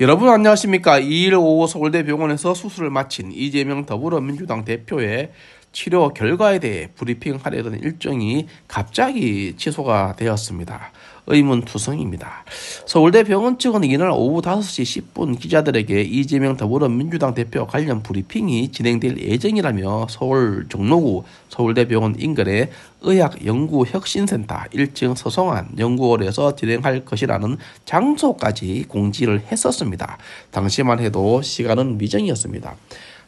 여러분 안녕하십니까? 2일 오후 서울대 병원에서 수술을 마친 이재명 더불어민주당 대표의 치료 결과에 대해 브리핑하려던 일정이 갑자기 취소가 되었습니다. 의문투성입니다. 서울대 병원 측은 이날 오후 5시 10분 기자들에게 이재명 더불어민주당 대표 관련 브리핑이 진행될 예정이라며 서울 종로구 서울대병원 인근의 의학연구혁신센터 1층 서성한 연구원에서 진행할 것이라는 장소까지 공지를 했었습니다. 당시만 해도 시간은 미정이었습니다.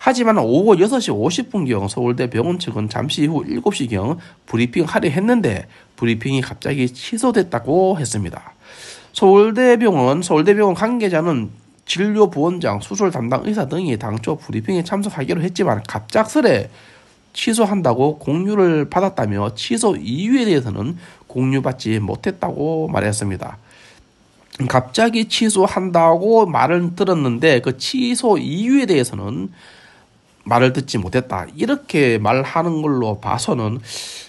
하지만 오후 6시 50분경 서울대 병원 측은 잠시 후 7시경 브리핑 하려 했는데 브리핑이 갑자기 취소됐다고 했습니다. 서울대병원, 서울대병원 관계자는 진료부원장, 수술 담당 의사 등이 당초 브리핑에 참석하기로 했지만 갑작스레 취소한다고 공유를 받았다며 취소 이유에 대해서는 공유받지 못했다고 말했습니다. 갑자기 취소한다고 말을 들었는데 그 취소 이유에 대해서는 말을 듣지 못했다. 이렇게 말하는 걸로 봐서는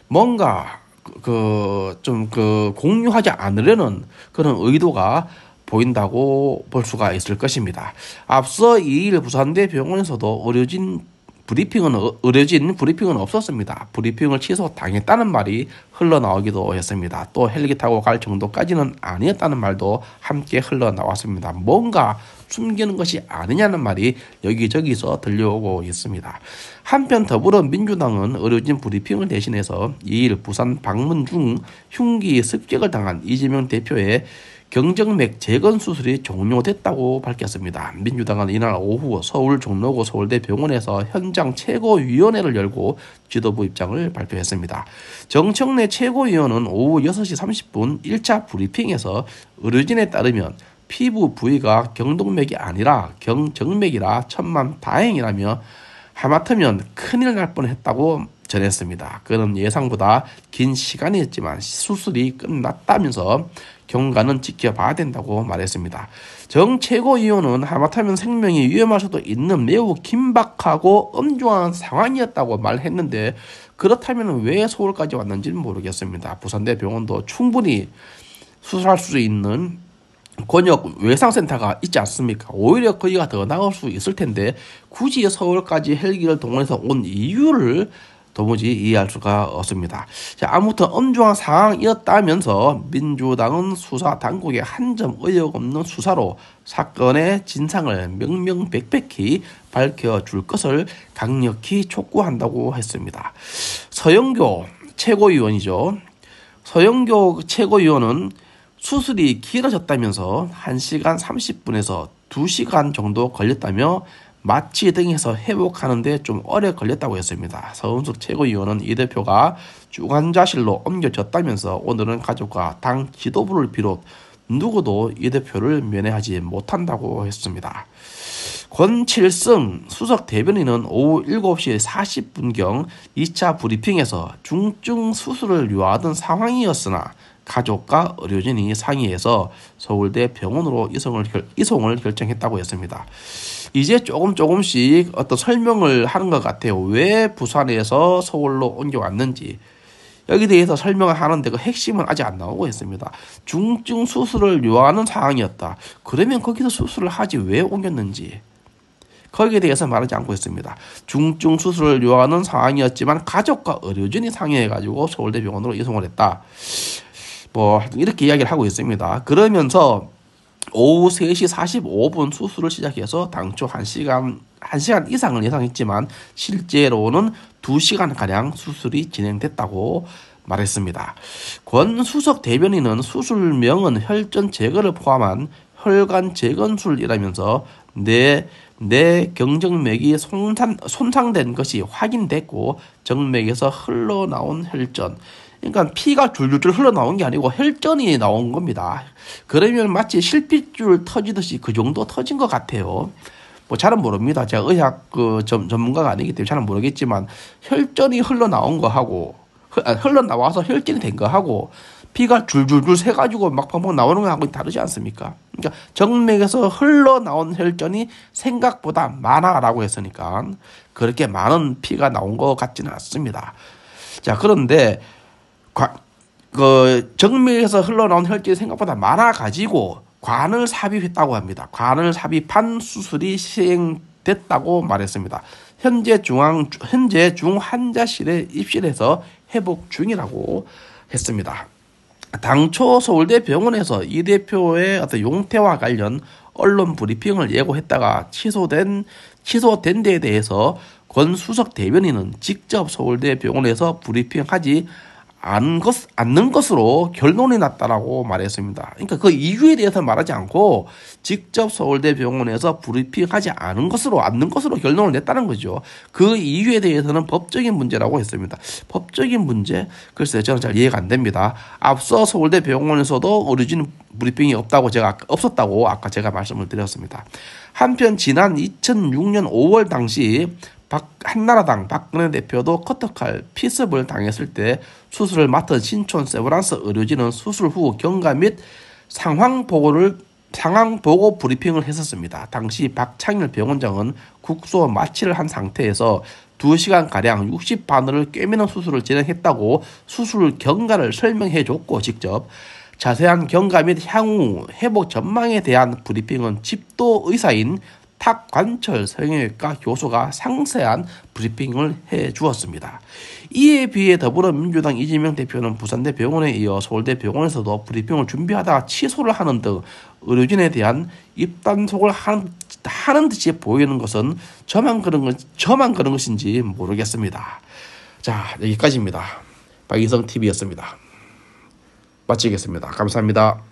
뭔가 그 좀그 그 공유하지 않으려는 그런 의도가 보인다고 볼 수가 있을 것입니다. 앞서 이일 부산대 병원에서도 의료진 브리핑은 의료진 브리핑은 없었습니다. 브리핑을 취소당했다는 말이 흘러나오기도 했습니다. 또 헬기 타고 갈 정도까지는 아니었다는 말도 함께 흘러나왔습니다. 뭔가 숨기는 것이 아니냐는 말이 여기저기서 들려오고 있습니다. 한편 더불어민주당은 의료진 브리핑을 대신해서 2일 부산 방문 중 흉기 습격을 당한 이재명 대표의 경정맥 재건 수술이 종료됐다고 밝혔습니다. 민주당은 이날 오후 서울 종로구 서울대병원에서 현장 최고위원회를 열고 지도부 입장을 발표했습니다. 정청래 최고위원은 오후 6시 30분 1차 브리핑에서 의료진에 따르면 피부 부위가 경동맥이 아니라 경정맥이라 천만 다행이라며 하마터면 큰일 날 뻔했다고 전했습니다. 그는 예상보다 긴 시간이었지만 수술이 끝났다면서 경과는 지켜봐야 된다고 말했습니다. 정 최고위원은 하마터면 생명이 위험할 수도 있는 매우 긴박하고 엄중한 상황이었다고 말했는데 그렇다면 왜 서울까지 왔는지는 모르겠습니다. 부산대 병원도 충분히 수술할 수 있는 권역 외상센터가 있지 않습니까? 오히려 거기가 더 나을 수 있을 텐데 굳이 서울까지 헬기를 동원해서 온 이유를 도무지 이해할 수가 없습니다. 자, 아무튼 엄중한 상황이었다면서 민주당은 수사 당국에 한 점 의욕 없는 수사로 사건의 진상을 명명백백히 밝혀줄 것을 강력히 촉구한다고 했습니다. 서영교 최고위원이죠. 서영교 최고위원은 수술이 길어졌다면서 1시간 30분에서 2시간 정도 걸렸다며 마취 등에서 회복하는데 좀 오래 걸렸다고 했습니다. 서은숙 최고위원은 이 대표가 주관자실로 옮겨졌다면서 오늘은 가족과 당 지도부를 비롯 누구도 이 대표를 면회하지 못한다고 했습니다. 권칠승 수석 대변인은 오후 7시 40분경 2차 브리핑에서 중증 수술을 요하던 상황이었으나 가족과 의료진이 상의해서 서울대 병원으로 이송을, 결, 이송을 결정했다고 했습니다. 이제 조금 조금씩 어떤 설명을 하는 것 같아요. 왜 부산에서 서울로 옮겨왔는지. 여기 대해서 설명을 하는데 그 핵심은 아직 안 나오고 있습니다. 중증 수술을 요하는 상황이었다. 그러면 거기서 수술을 하지 왜 옮겼는지. 거기에 대해서 말하지 않고 있습니다. 중증 수술을 요하는 상황이었지만 가족과 의료진이 상의해가지고 서울대병원으로 이송을 했다. 뭐 이렇게 이야기를 하고 있습니다. 그러면서 오후 3시 45분 수술을 시작해서 당초 1시간 1시간 이상을 예상했지만 실제로는 2시간가량 수술이 진행됐다고 말했습니다. 권수석 대변인은 수술명은 혈전 제거를 포함한 혈관 재건술이라면서 내, 내 경정맥이 손상, 손상된 것이 확인됐고 정맥에서 흘러나온 혈전, 그러니까 피가 줄줄줄 흘러나온 게 아니고 혈전이 나온 겁니다. 그러면 마치 실핏줄 터지듯이 그 정도 터진 것 같아요. 뭐 잘은 모릅니다. 제가 의학 그 점, 전문가가 아니기 때문에 잘은 모르겠지만 혈전이 흘러나온 거하고 아, 흘러나와서 혈전이 된 거하고 피가 줄줄줄 새가지고 막방방 나오는 거하고 다르지 않습니까? 그러니까 정맥에서 흘러나온 혈전이 생각보다 많아라고 했으니까 그렇게 많은 피가 나온 것 같지는 않습니다. 자, 그런데 그정밀에서 흘러나온 혈질이 생각보다 많아가지고 관을 삽입했다고 합니다. 관을 삽입한 수술이 시행됐다고 말했습니다. 현재 중앙 현재 중환자실에 입실해서 회복 중이라고 했습니다. 당초 서울대 병원에서 이 대표의 어떤 용태와 관련 언론 브리핑을 예고했다가 취소된 취소된 데에 대해서 권수석 대변인은 직접 서울대 병원에서 브리핑하지 않는, 것, 않는 것으로 결론이 났다라고 말했습니다. 그러니까 그 이유에 대해서 말하지 않고 직접 서울대 병원에서 브리핑하지 않은 것으로 않는 것으로 결론을 냈다는 거죠. 그 이유에 대해서는 법적인 문제라고 했습니다. 법적인 문제 글쎄 저는 잘 이해가 안 됩니다. 앞서 서울대 병원에서도 의료진 브리핑이 없다고 제가 없었다고 아까 제가 말씀을 드렸습니다. 한편 지난 2006년 5월 당시 박, 한나라당 박근혜 대표도 커터칼 피습을 당했을 때 수술을 맡은 신촌 세브란스 의료진은 수술 후 경과 및 상황 보고를 상황 보고 브리핑을 했었습니다. 당시 박창일 병원장은 국소 마취를 한 상태에서 2시간가량 60바늘을 꿰매는 수술을 진행했다고 수술 경과를 설명해 줬고 직접 자세한 경과 및 향후 회복 전망에 대한 브리핑은 집도 의사인 탁관철 성형외과 교수가 상세한 브리핑을 해 주었습니다. 이에 비해 더불어민주당 이재명 대표는 부산대 병원에 이어 서울대 병원에서도 브리핑을 준비하다 취소를 하는 등 의료진에 대한 입단속을 하는, 하는 듯이 보이는 것은 저만 그런, 것, 저만 그런 것인지 모르겠습니다. 자, 여기까지입니다. 박희성 TV였습니다. 마치겠습니다. 감사합니다.